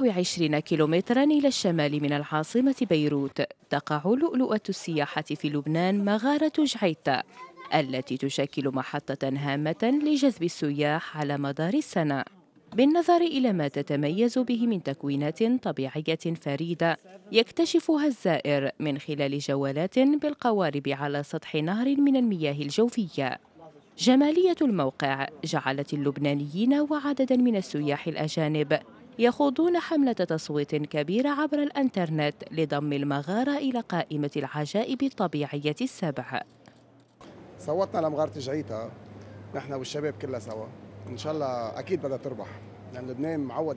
20 كيلومترا إلى الشمال من العاصمة بيروت تقع لؤلؤة السياحة في لبنان مغارة جعيتا التي تشكل محطة هامة لجذب السياح على مدار السنة بالنظر إلى ما تتميز به من تكوينات طبيعية فريدة يكتشفها الزائر من خلال جولات بالقوارب على سطح نهر من المياه الجوفية جمالية الموقع جعلت اللبنانيين وعددا من السياح الأجانب يخوضون حملة تصويت كبيرة عبر الإنترنت لضم المغارة إلى قائمة العجائب الطبيعية السبع صوتنا لمغارة جعيتا نحن والشباب كلها سوا إن شاء الله أكيد بدها تربح لأن لبنان معود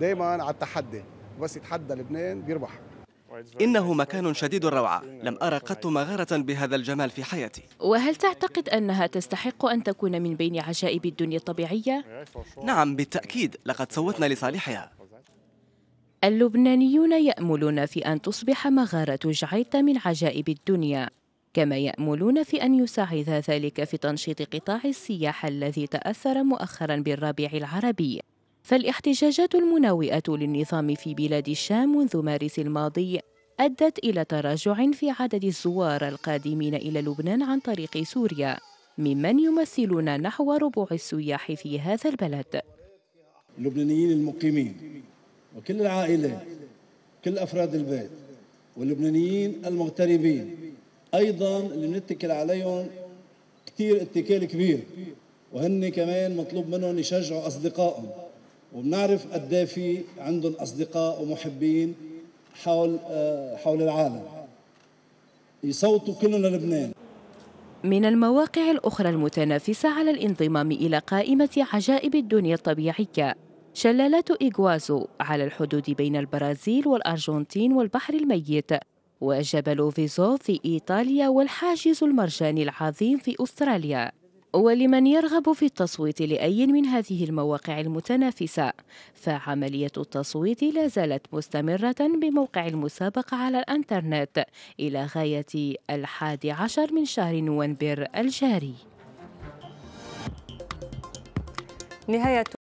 دائما على التحدي بس يتحدى لبنان بيربح إنه مكان شديد الروعة لم أرى قط مغارة بهذا الجمال في حياتي وهل تعتقد أنها تستحق أن تكون من بين عجائب الدنيا الطبيعية؟ نعم بالتأكيد لقد صوتنا لصالحها اللبنانيون يأملون في أن تصبح مغارة جعيت من عجائب الدنيا كما يأملون في أن يساعد ذلك في تنشيط قطاع السياحة الذي تأثر مؤخرا بالربيع العربي فالاحتجاجات المناوئة للنظام في بلاد الشام منذ مارس الماضي أدت إلى تراجع في عدد الزوار القادمين إلى لبنان عن طريق سوريا ممن يمثلون نحو ربع السياح في هذا البلد اللبنانيين المقيمين وكل العائلة كل أفراد البيت واللبنانيين المغتربين أيضا اللي نتكل عليهم كثير اتكال كبير وهن كمان مطلوب منهم يشجعوا أصدقائهم وبنعرف قد إيه في عندهم اصدقاء ومحبين حول آه، حول العالم يصوتوا كلهم للبنان من المواقع الأخرى المتنافسة على الانضمام إلى قائمة عجائب الدنيا الطبيعية شلالات إيغوازو على الحدود بين البرازيل والأرجنتين والبحر الميت وجبل فيزو في إيطاليا والحاجز المرجاني العظيم في أستراليا ولمن يرغب في التصويت لأي من هذه المواقع المتنافسة فعملية التصويت لا زالت مستمرة بموقع المسابقة على الأنترنت إلى غاية الحادي عشر من شهر نوفمبر الجاري نهاية